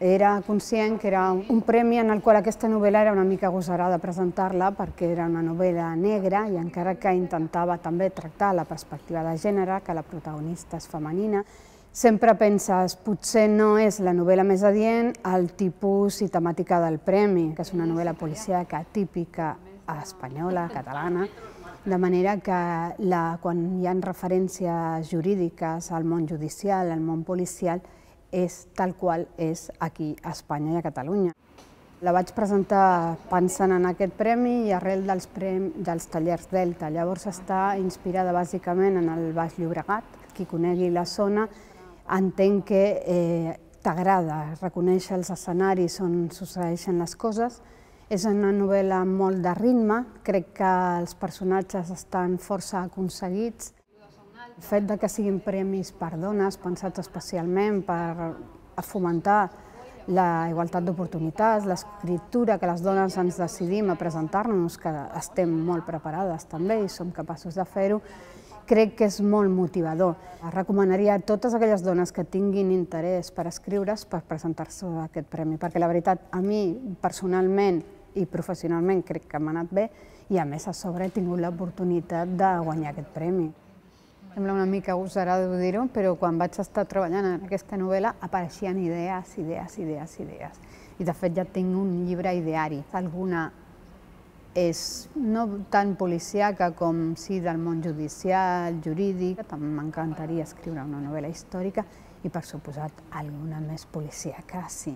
era conscient que era un premi en el qual aquesta novel·la era una mica agosarada presentar-la perquè era una novel·la negra i encara que intentava també tractar la perspectiva de gènere, que la protagonista és femenina, sempre penses potser no és la novel·la més adient al tipus i temàtica del premi, que és una novel·la policíaca típica espanyola, catalana, de manera que la, quan hi ha referències jurídiques al món judicial, al món policial, és tal qual és aquí a Espanya i a Catalunya. La vaig presentar pensant en aquest premi i arrel dels, prem, dels tallers Delta. Llavors està inspirada bàsicament en el Baix Llobregat. Qui conegui la zona entenc que eh, t'agrada reconèixer els escenaris on succeeixen les coses. És una novel·la molt de ritme, crec que els personatges estan força aconseguits, el fet de que siguin premis per dones, pensats especialment per fomentar la igualtat d'oportunitats, l'escriptura que les dones ens decidim a presentar-nos, que estem molt preparades també i som capaços de fer-ho, crec que és molt motivador. Recomanaria a totes aquelles dones que tinguin interès per escriure's per presentar-se a aquest premi, perquè la veritat, a mi personalment i professionalment crec que m'ha anat bé i a més a sobre he tingut l'oportunitat de guanyar aquest premi. Sembla una mica gosarada dir-ho, però quan vaig estar treballant en aquesta novel·la apareixien idees, idees, idees, idees. I de fet ja tinc un llibre ideari. Alguna és no tan policiaca com sí del món judicial, jurídic. També m'encantaria escriure una novel·la històrica i per suposat alguna més policiaca, sí.